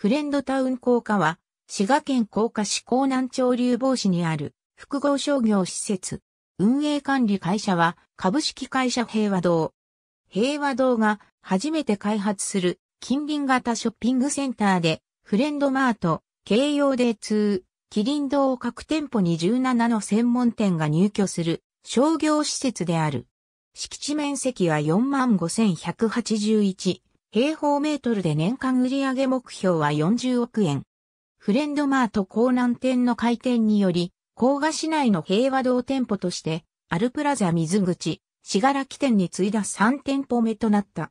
フレンドタウン高架は、滋賀県高架市江南町流防市にある複合商業施設。運営管理会社は株式会社平和堂。平和堂が初めて開発する近隣型ショッピングセンターでフレンドマート、京葉デー2、キリン堂各店舗に17の専門店が入居する商業施設である。敷地面積は45,181平方メートルで年間売上目標は40億円。フレンドマート港南店の開店により、甲賀市内の平和堂店舗として、アルプラザ水口、しがらき店に次いだ3店舗目となった。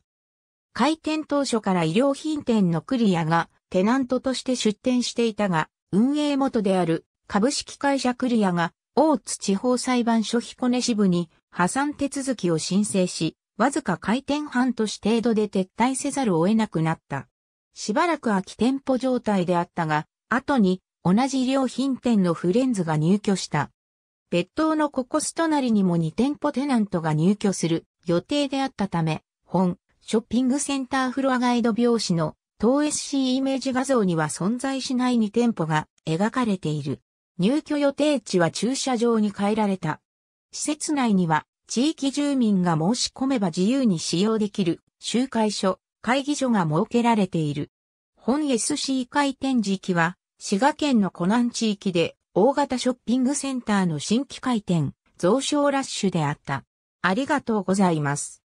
開店当初から医療品店のクリアがテナントとして出店していたが、運営元である株式会社クリアが大津地方裁判所彦根支部に破産手続きを申請し、わずか開店半年程度で撤退せざるを得なくなった。しばらく空き店舗状態であったが、後に同じ良品店のフレンズが入居した。別当のココス隣にも2店舗テナントが入居する予定であったため、本、ショッピングセンターフロアガイド表紙の東 SC イメージ画像には存在しない2店舗が描かれている。入居予定地は駐車場に変えられた。施設内には地域住民が申し込めば自由に使用できる集会所、会議所が設けられている。本 SC 回転時期は、滋賀県の湖南地域で大型ショッピングセンターの新規開店、増床ラッシュであった。ありがとうございます。